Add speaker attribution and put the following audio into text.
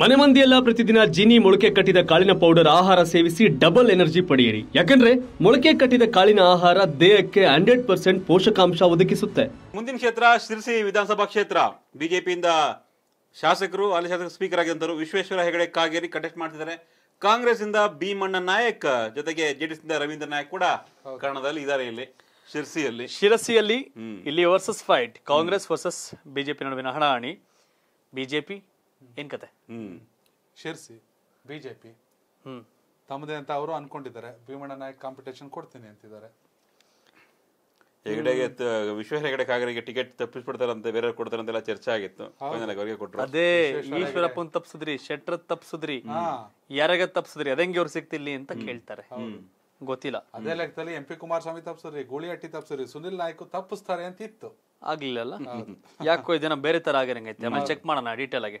Speaker 1: ಮನೆ ಮಂದಿಯೆಲ್ಲ ಪ್ರತಿದಿನ ಜೀನಿ ಮೊಳಕೆ ಕಟ್ಟಿದ ಕಾಳಿನ ಪೌಡರ್ ಆಹಾರ ಸೇವಿಸಿ ಡಬಲ್ ಎನರ್ಜಿ ಪಡೆಯಿರಿ ಯಾಕಂದ್ರೆ ಮೊಳಕೆ ಕಟ್ಟಿದ ಕಾಳಿನ ಆಹಾರ ದೇಹಕ್ಕೆ ಹಂಡ್ರೆಡ್ ಪರ್ಸೆಂಟ್ ಪೋಷಕಾಂಶ ಒದಗಿಸುತ್ತೆ
Speaker 2: ಮುಂದಿನ ಕ್ಷೇತ್ರ ಶಿರಸಿ ವಿಧಾನಸಭಾ ಕ್ಷೇತ್ರ ಬಿಜೆಪಿಯಿಂದ ಶಾಸಕರು ಅಲ್ಲಿ ಶಾಸಕ ಸ್ಪೀಕರ್ ಆಗಿದ್ದರು ವಿಶ್ವೇಶ್ವರ ಹೆಗಡೆ ಕಾಗೇರಿ ಕಂಟೆಸ್ಟ್ ಮಾಡ್ತಿದ್ದಾರೆ ಕಾಂಗ್ರೆಸ್ ಇಂದ ಭೀಮಣ್ಣ ನಾಯಕ್ ಜೊತೆಗೆ ಜೆಡಿಎಸ್ ಇಂದ ರವೀಂದ್ರ ನಾಯಕ್ ಕೂಡ ಕನ್ನಡದಲ್ಲಿ ಇದಾರೆ ಇಲ್ಲಿ ಶಿರಸಿಯಲ್ಲಿ ಶಿರಸಿಯಲ್ಲಿ ಇಲ್ಲಿ
Speaker 3: versus fight Congress versus BJP ನಡುವಿನ ಹಣಾಹಣಿ ಬಿಜೆಪಿ ಏನ್ ಕತೆ
Speaker 4: ಶಿರ್ಸಿ ಬಿಜೆಪಿ ತಮ್ಮದೇ ಅಂತ ಅವರು ಅನ್ಕೊಂಡಿದ್ದಾರೆ ಭೀಮಣ್ಣ ನಾಯಕ್ ಕಾಂಪಿಟೇಷನ್ ಕೊಡ್ತೀನಿ ಅಂತಿದ್ದಾರೆ
Speaker 2: ಹೆಗಡೆಗೆ ವಿಶ್ವ ಹೆಗಡೆ ಕಾಗರಿಗೆ ಟಿಕೆಟ್ ತಪ್ಪಿಸ್ಬಿಡ್ತಾರಂತೆ ಬೇರೆ ಕೊಡ್ತಾರಂತೆಲ್ಲ ಚರ್ಚೆ ಆಗಿತ್ತು ಅವರಿಗೆ ಕೊಟ್ಟರು ಅದೇ
Speaker 3: ಈಶ್ವರಪ್ಪನ್ ತಪ್ಪಿಸಿದ್ರಿ ಶೆಟ್ರ ತಪ್ಪಿಸಿದ್ರಿ ಯಾರಾಗ ತಪ್ಪಿಸಿದ್ರಿ ಅದಂಗೆ ಅವ್ರು ಸಿಗ್ತಿಲ್ಲಿ ಅಂತ ಕೇಳ್ತಾರೆ ಗೊತ್ತಿಲ್ಲ ಅದೇ
Speaker 4: ಲೆಕ್ಕದಲ್ಲಿ ಎಂ ಪಿ ಕುಮಾರಸ್ವಾಮಿ ತಪ್ಪಿಸ್ರಿ ಗೂಳಿಹಟ್ಟಿ ತಪ್ಪಿಸ್ರಿ ಸುನಿಲ್ ನಾಯ್ಕು ತಪ್ಪಿಸ್ತಾರೆ ಅಂತ ಇತ್ತು
Speaker 3: ಆಗ್ಲಿಲ್ಲ ಯಾಕೋ ಇದನ್ನ ಬೇರೆ ತರ ಆಗಿರಂಗೈತೆ ಆಮೇಲೆ ಚೆಕ್ ಮಾಡೋಣ ಡೀಟೇಲ್ ಆಗಿ